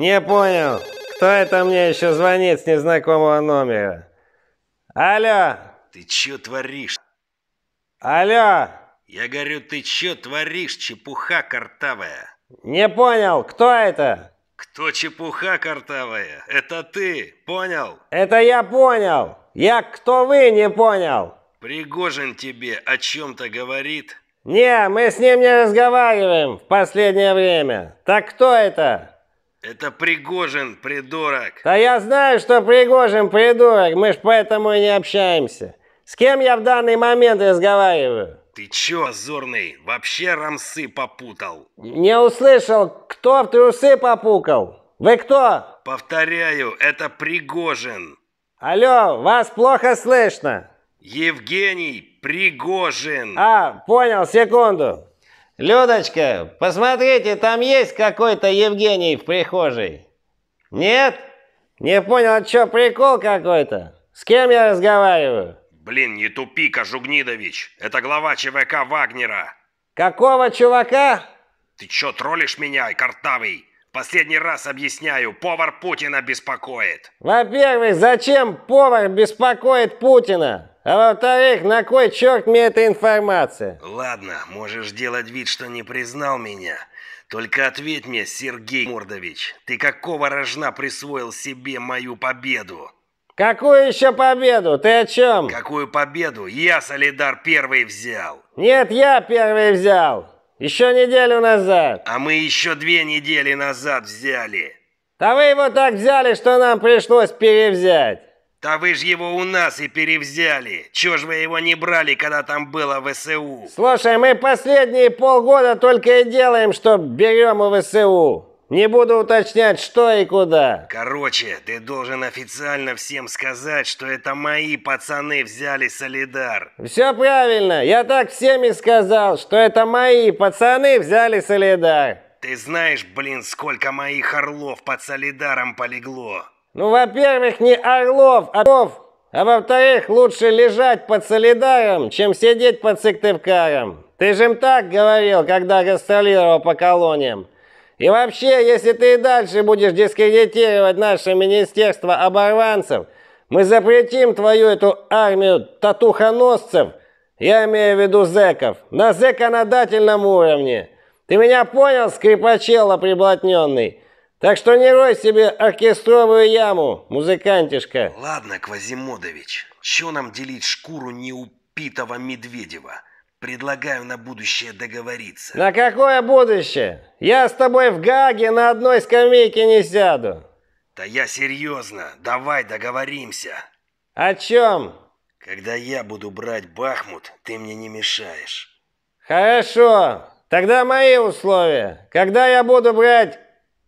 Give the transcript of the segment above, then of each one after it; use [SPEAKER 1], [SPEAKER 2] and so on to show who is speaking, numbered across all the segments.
[SPEAKER 1] «Не понял, кто это мне еще звонит с незнакомого номера?» «Алло!» «Ты че творишь?» «Алло!»
[SPEAKER 2] «Я говорю, ты че творишь, чепуха картавая?»
[SPEAKER 1] «Не понял, кто это?»
[SPEAKER 2] «Кто чепуха картавая? Это ты, понял?»
[SPEAKER 1] «Это я понял! Я кто вы, не понял!»
[SPEAKER 2] «Пригожин тебе о чем-то говорит?»
[SPEAKER 1] «Не, мы с ним не разговариваем в последнее время. Так кто это?»
[SPEAKER 2] Это Пригожин, придурок.
[SPEAKER 1] Да я знаю, что Пригожин, придурок. Мы ж поэтому и не общаемся. С кем я в данный момент разговариваю?
[SPEAKER 2] Ты чё, озорный, вообще рамсы попутал?
[SPEAKER 1] Не услышал, кто в трусы попукал? Вы кто?
[SPEAKER 2] Повторяю, это Пригожин.
[SPEAKER 1] Алло, вас плохо слышно.
[SPEAKER 2] Евгений Пригожин.
[SPEAKER 1] А, понял, секунду. «Людочка, посмотрите, там есть какой-то Евгений в прихожей?» «Нет? Не понял, что, прикол какой-то? С кем я разговариваю?» «Блин, не
[SPEAKER 2] тупи, Кожугнидович. А это глава ЧВК Вагнера».
[SPEAKER 1] «Какого чувака?»
[SPEAKER 2] «Ты чё, троллишь меня, картавый? Последний раз объясняю, повар Путина беспокоит».
[SPEAKER 1] «Во-первых, зачем повар беспокоит Путина? А во-вторых, на кой черт мне эта информация?
[SPEAKER 2] Ладно, можешь делать вид, что не признал меня. Только ответь мне, Сергей Мордович, ты какого рожна присвоил себе мою победу?
[SPEAKER 1] Какую еще победу? Ты о чем?
[SPEAKER 2] Какую победу? Я, Солидар, первый взял.
[SPEAKER 1] Нет, я первый взял. Еще неделю назад.
[SPEAKER 2] А мы еще две недели назад взяли.
[SPEAKER 1] Да вы его так взяли, что нам пришлось перевзять.
[SPEAKER 2] Да вы ж его у нас и перевзяли. Чё ж вы его не брали, когда там было ВСУ?
[SPEAKER 1] Слушай, мы последние полгода только и делаем, что берем у ВСУ. Не буду уточнять, что и куда.
[SPEAKER 2] Короче, ты должен официально всем сказать, что это мои пацаны взяли Солидар.
[SPEAKER 1] Всё правильно. Я так всем и сказал, что это мои пацаны взяли Солидар.
[SPEAKER 2] Ты знаешь, блин, сколько моих орлов под Солидаром полегло?
[SPEAKER 1] Ну, во-первых, не Орлов, а Орлов. А во-вторых, лучше лежать под солидаром, чем сидеть под сыктывкаром. Ты же им так говорил, когда гастролировал по колониям. И вообще, если ты и дальше будешь дискредитировать наше Министерство оборванцев, мы запретим твою эту армию татухоносцев, я имею в виду зэков, на законодательном уровне. Ты меня понял, скрипачело приблотненный? Так что не рой себе оркестровую яму, музыкантишка.
[SPEAKER 2] Ладно, Квазимодович, чё нам делить шкуру неупитого Медведева? Предлагаю на будущее договориться.
[SPEAKER 1] На какое будущее? Я с тобой в Гаге на одной скамейке не сяду.
[SPEAKER 2] Да я серьезно, давай договоримся.
[SPEAKER 1] О чем?
[SPEAKER 2] Когда я буду брать Бахмут, ты мне не мешаешь.
[SPEAKER 1] Хорошо, тогда мои условия. Когда я буду брать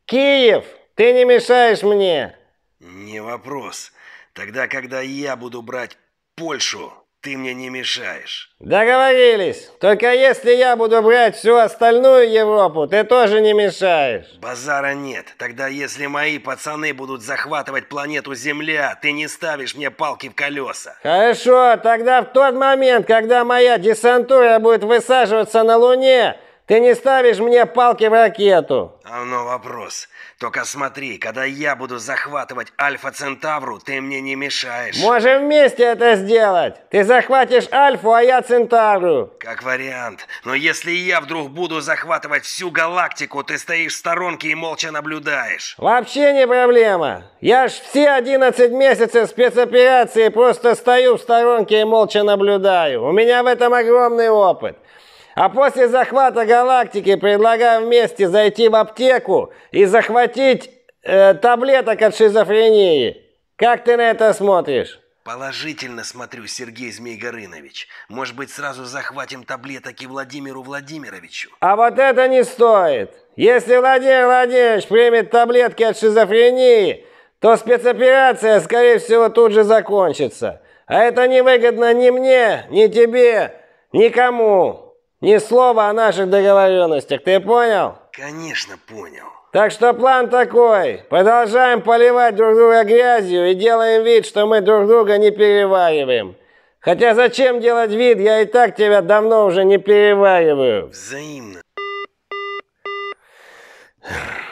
[SPEAKER 1] Киев, ты не мешаешь мне.
[SPEAKER 2] Не вопрос.
[SPEAKER 1] Тогда, когда я буду брать Польшу, ты мне
[SPEAKER 2] не мешаешь.
[SPEAKER 1] Договорились. Только если я буду брать всю остальную Европу, ты тоже не мешаешь.
[SPEAKER 2] Базара нет. Тогда если мои пацаны будут захватывать планету Земля, ты не ставишь мне палки в колеса.
[SPEAKER 1] Хорошо, тогда в тот момент, когда моя десантура будет высаживаться на Луне, ты не ставишь мне палки в ракету.
[SPEAKER 2] Одно а ну, вопрос. Только смотри, когда я буду захватывать Альфа-Центавру, ты мне не мешаешь. Можем
[SPEAKER 1] вместе это сделать. Ты захватишь Альфу, а я Центавру.
[SPEAKER 2] Как вариант. Но если я вдруг буду захватывать всю галактику, ты стоишь в сторонке и молча наблюдаешь.
[SPEAKER 1] Вообще не проблема. Я ж все 11 месяцев спецоперации просто стою в сторонке и молча наблюдаю. У меня в этом огромный опыт. А после захвата галактики предлагаю вместе зайти в аптеку и захватить э, таблеток от шизофрении. Как ты на это смотришь?
[SPEAKER 2] Положительно смотрю, Сергей Змейгорынович. Может быть, сразу захватим таблеток и Владимиру Владимировичу?
[SPEAKER 1] А вот это не стоит. Если Владимир Владимирович примет таблетки от шизофрении, то спецоперация, скорее всего, тут же закончится. А это невыгодно ни мне, ни тебе, никому. Ни слова о наших договоренностях, ты понял? Конечно, понял. Так что план такой. Продолжаем поливать друг друга грязью и делаем вид, что мы друг друга не перевариваем. Хотя зачем делать вид, я и так тебя давно уже не перевариваю.
[SPEAKER 2] Взаимно.